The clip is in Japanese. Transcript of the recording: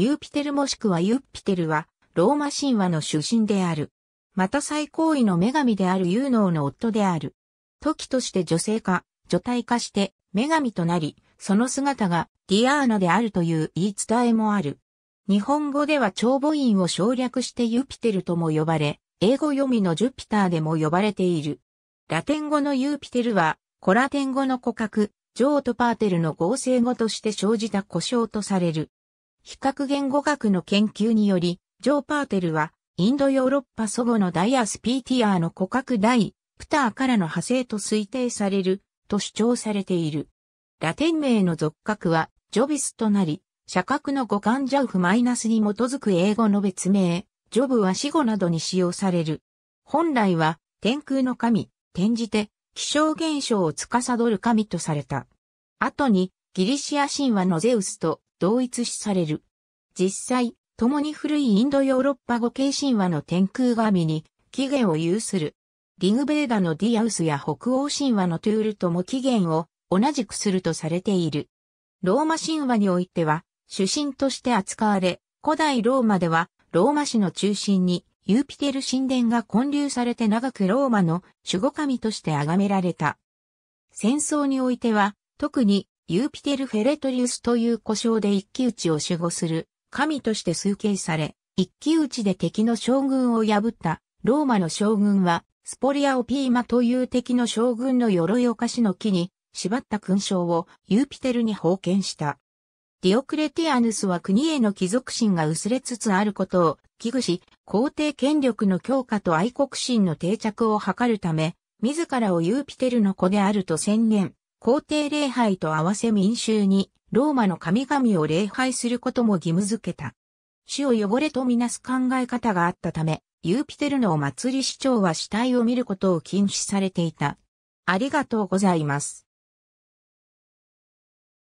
ユーピテルもしくはユッピテルは、ローマ神話の出身である。また最高位の女神であるユーノーの夫である。時として女性化、女体化して女神となり、その姿がディアーナであるという言い伝えもある。日本語では長母音を省略してユピテルとも呼ばれ、英語読みのジュピターでも呼ばれている。ラテン語のユーピテルは、コラテン語の古格、ジョートパーテルの合成語として生じた故障とされる。比較言語学の研究により、ジョー・パーテルは、インドヨーロッパ祖母のダイアスピーティアーの古角大、プターからの派生と推定される、と主張されている。ラテン名の俗格は、ジョビスとなり、社格の五感ジャウフマイナスに基づく英語の別名、ジョブは死後などに使用される。本来は、天空の神、転じて、気象現象を司る神とされた。後に、ギリシア神話のゼウスと同一視される。実際、共に古いインドヨーロッパ語系神話の天空神に起源を有する。リグベーダのディアウスや北欧神話のトゥールとも起源を同じくするとされている。ローマ神話においては、主神として扱われ、古代ローマでは、ローマ市の中心に、ユーピテル神殿が建立されて長くローマの守護神として崇められた。戦争においては、特にユーピテルフェレトリウスという故障で一騎打ちを守護する神として崇敬され、一騎打ちで敵の将軍を破ったローマの将軍は、スポリアオピーマという敵の将軍の鎧を菓子の木に縛った勲章をユーピテルに封建した。ディオクレティアヌスは国への貴族心が薄れつつあることを危惧し、皇帝権力の強化と愛国心の定着を図るため、自らをユーピテルの子であると宣言、皇帝礼拝と合わせ民衆にローマの神々を礼拝することも義務づけた。死を汚れとみなす考え方があったため、ユーピテルのお祭り市長は死体を見ることを禁止されていた。ありがとうございます。